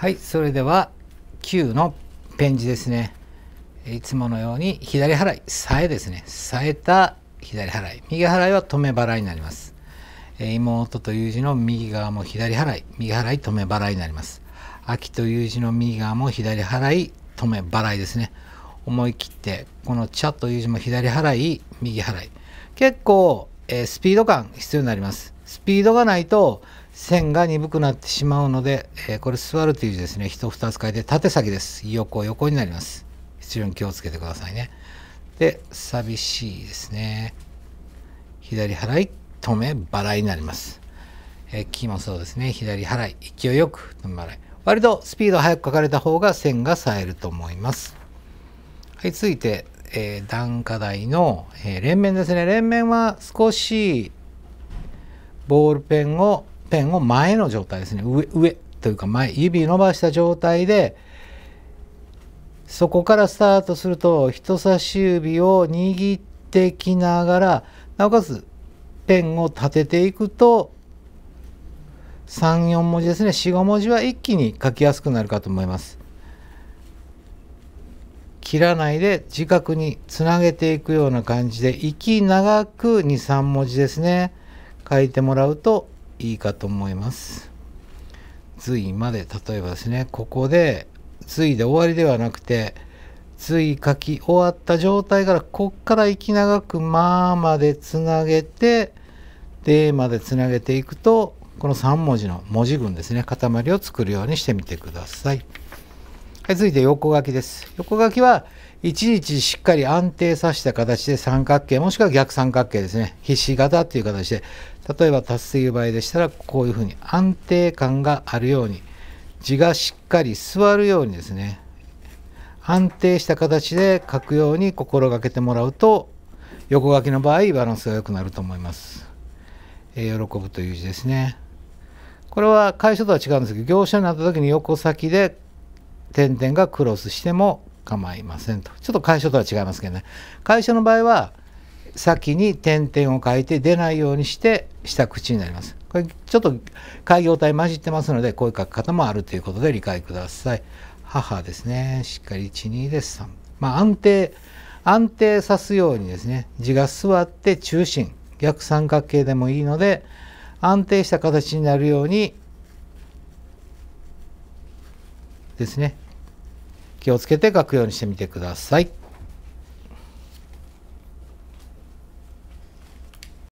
はいそれでは9のペン字ですねいつものように左払いさえですねさえた左払い右払いは止め払いになります妹という字の右側も左払い右払い止め払いになります秋という字の右側も左払い止め払いですね思い切ってこの「茶」という字も左払い右払い結構、えー、スピード感必要になりますスピードがないと線が鈍くなってしまうので、えー、これ座るという字ですね人二つ変えて縦先です横横になります非常に気をつけてくださいねで寂しいですね左払い止め払いになりますえー、木もそうですね左払い勢いよく止め払い割とスピード速く書かれた方が線が冴えると思いますはい続いて、えー、段下台の、えー、連綿ですね連綿は少しボールペンをペンを前の状態ですね上上というか前指伸ばした状態でそこからスタートすると人差し指を握ってきながらなおかつペンを立てていくと34文字ですね45文字は一気に書きやすくなるかと思います。切らないで自覚につなげていくような感じで息長く23文字ですね書いてもらうといいかと思います。隋まで、例えばですね、ここで隋で終わりではなくて、隋書き終わった状態から、こっからき長く、まあまでつなげて、でまでつなげていくと、この3文字の文字群ですね、塊を作るようにしてみてください。はい、続いて横書きです。横書きは、いちいちしっかり安定させた形で三角形、もしくは逆三角形ですね。ひし形という形で、例えば達成いう場合でしたらこういうふうに安定感があるように字がしっかり座るようにですね安定した形で書くように心がけてもらうと横書きの場合バランスが良くなると思います。えー、喜ぶという字ですね。これは会社とは違うんですけど行者になった時に横先で点々がクロスしても構いませんと。ちょっと会社とは違いますけどね。会社の場合は先に点々を書いて出ないようにして下口になります。これちょっと開業体混じってますのでこういう書き方もあるということで理解ください。母ですねしっかり12です3。まあ安定安定さすようにですね字が座って中心逆三角形でもいいので安定した形になるようにですね気をつけて書くようにしてみてください。